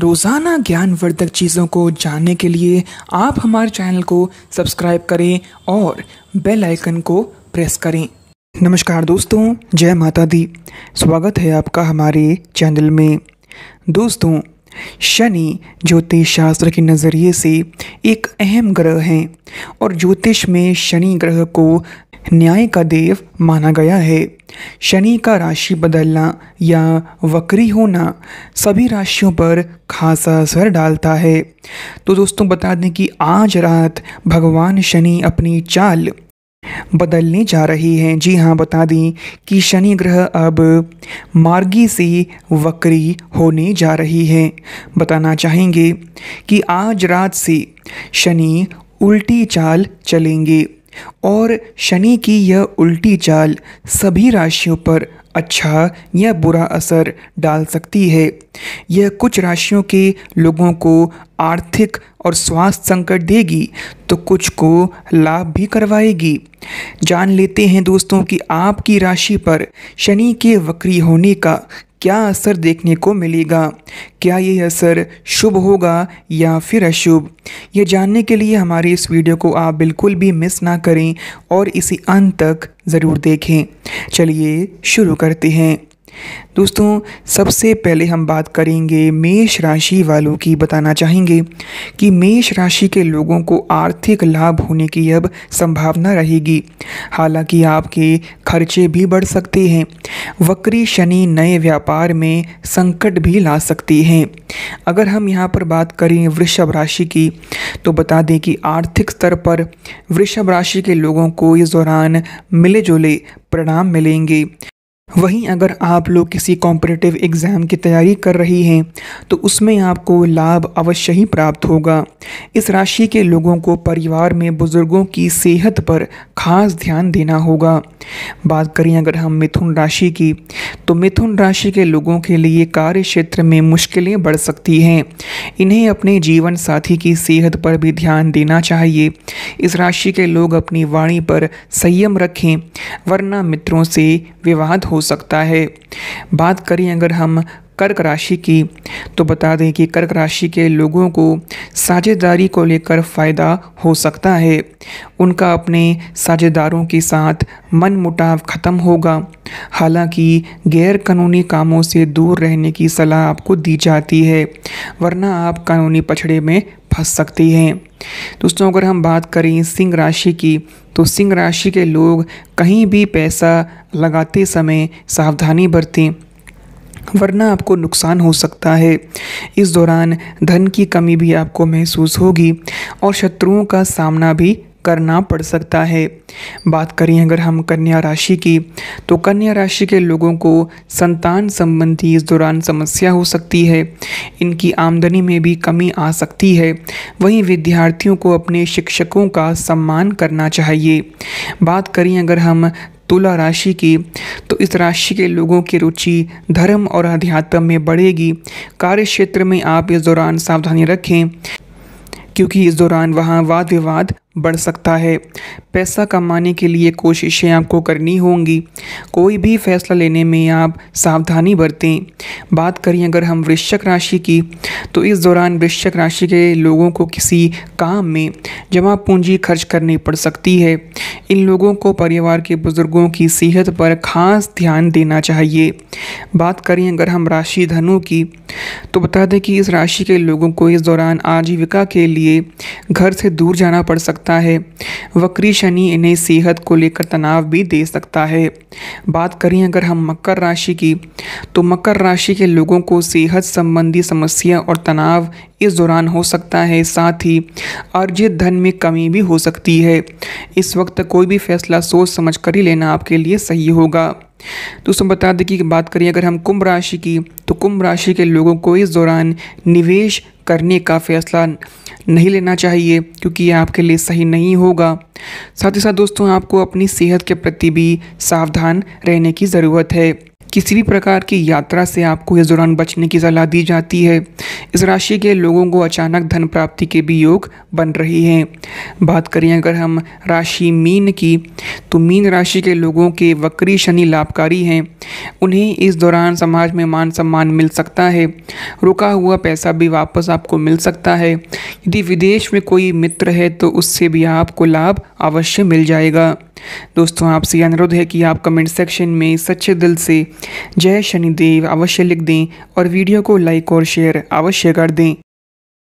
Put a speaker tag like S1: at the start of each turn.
S1: रोज़ाना ज्ञानवर्धक चीज़ों को जानने के लिए आप हमारे चैनल को सब्सक्राइब करें और बेल आइकन को प्रेस करें नमस्कार दोस्तों जय माता दी स्वागत है आपका हमारे चैनल में दोस्तों शनि ज्योतिष शास्त्र के नज़रिए से एक अहम ग्रह हैं और ज्योतिष में शनि ग्रह को न्याय का देव माना गया है शनि का राशि बदलना या वक्री होना सभी राशियों पर खासा असर डालता है तो दोस्तों बता दें कि आज रात भगवान शनि अपनी चाल बदलने जा रही हैं जी हाँ बता दें कि शनि ग्रह अब मार्गी से वक्री होने जा रही हैं बताना चाहेंगे कि आज रात से शनि उल्टी चाल चलेंगे और शनि की यह उल्टी चाल सभी राशियों पर अच्छा या बुरा असर डाल सकती है यह कुछ राशियों के लोगों को आर्थिक और स्वास्थ्य संकट देगी तो कुछ को लाभ भी करवाएगी जान लेते हैं दोस्तों कि आपकी राशि पर शनि के वक्री होने का क्या असर देखने को मिलेगा क्या ये असर शुभ होगा या फिर अशुभ ये जानने के लिए हमारे इस वीडियो को आप बिल्कुल भी मिस ना करें और इसे अंत तक ज़रूर देखें चलिए शुरू करते हैं दोस्तों सबसे पहले हम बात करेंगे मेष राशि वालों की बताना चाहेंगे कि मेष राशि के लोगों को आर्थिक लाभ होने की अब संभावना रहेगी हालांकि आपके खर्चे भी बढ़ सकते हैं वक्री शनि नए व्यापार में संकट भी ला सकती हैं अगर हम यहाँ पर बात करें वृषभ राशि की तो बता दें कि आर्थिक स्तर पर वृषभ राशि के लोगों को इस दौरान मिले जुले परिणाम मिलेंगे वहीं अगर आप लोग किसी कॉम्पिटिटिव एग्ज़ाम की तैयारी कर रही हैं तो उसमें आपको लाभ अवश्य ही प्राप्त होगा इस राशि के लोगों को परिवार में बुज़ुर्गों की सेहत पर खास ध्यान देना होगा बात करें अगर हम मिथुन राशि की तो मिथुन राशि के लोगों के लिए कार्य क्षेत्र में मुश्किलें बढ़ सकती हैं इन्हें अपने जीवन साथी की सेहत पर भी ध्यान देना चाहिए इस राशि के लोग अपनी वाणी पर संयम रखें वरना मित्रों से विवाद हो सकता है बात करें अगर हम कर्क राशि की तो बता दें कि कर्क राशि के लोगों को साझेदारी को लेकर फ़ायदा हो सकता है उनका अपने साझेदारों के साथ मन मुटाव ख़त्म होगा हालांकि गैर कानूनी कामों से दूर रहने की सलाह आपको दी जाती है वरना आप कानूनी पछड़े में फंस सकती है दोस्तों अगर हम बात करें सिंह राशि की तो सिंह राशि के लोग कहीं भी पैसा लगाते समय सावधानी बरतें वरना आपको नुकसान हो सकता है इस दौरान धन की कमी भी आपको महसूस होगी और शत्रुओं का सामना भी करना पड़ सकता है बात करें अगर हम कन्या राशि की तो कन्या राशि के लोगों को संतान संबंधी इस दौरान समस्या हो सकती है इनकी आमदनी में भी कमी आ सकती है वहीं विद्यार्थियों को अपने शिक्षकों का सम्मान करना चाहिए बात करें अगर हम तुला राशि की तो इस राशि के लोगों की रुचि धर्म और अध्यात्म में बढ़ेगी कार्य क्षेत्र में आप इस दौरान सावधानी रखें क्योंकि इस दौरान वहाँ वाद विवाद बढ़ सकता है पैसा कमाने के लिए कोशिशें आपको करनी होंगी कोई भी फैसला लेने में आप सावधानी बरतें बात करें अगर हम वृश्चिक राशि की तो इस दौरान वृश्चिक राशि के लोगों को किसी काम में जमा पूंजी खर्च करनी पड़ सकती है इन लोगों को परिवार के बुज़ुर्गों की सेहत पर खास ध्यान देना चाहिए बात करें अगर हम राशि धनु की तो बता दें कि इस राशि के लोगों को इस दौरान आजीविका के लिए घर से दूर जाना पड़ सकता सकता है वक्री शनि इन्हें सेहत को लेकर तनाव भी दे सकता है बात करें अगर हम मकर राशि की तो मकर राशि के लोगों को सेहत संबंधी समस्या और तनाव इस दौरान हो सकता है साथ ही अर्जित धन में कमी भी हो सकती है इस वक्त कोई भी फैसला सोच समझ कर ही लेना आपके लिए सही होगा दोस्तों बता दें कि बात करें अगर हम कुंभ राशि की तो कुंभ राशि के लोगों को इस दौरान निवेश करने का फैसला नहीं लेना चाहिए क्योंकि ये आपके लिए सही नहीं होगा साथ ही साथ दोस्तों आपको अपनी सेहत के प्रति भी सावधान रहने की ज़रूरत है किसी भी प्रकार की यात्रा से आपको इस दौरान बचने की सलाह दी जाती है इस राशि के लोगों को अचानक धन प्राप्ति के भी योग बन रही हैं बात करें अगर हम राशि मीन की तो मीन राशि के लोगों के वक्री शनि लाभकारी हैं उन्हें इस दौरान समाज में मान सम्मान मिल सकता है रुका हुआ पैसा भी वापस आपको मिल सकता है यदि विदेश में कोई मित्र है तो उससे भी आपको लाभ अवश्य मिल जाएगा दोस्तों आपसे यह अनुरोध है कि आप कमेंट सेक्शन में सच्चे दिल से जय शनिदेव अवश्य लिख दें और वीडियो को लाइक और शेयर अवश्य कर दें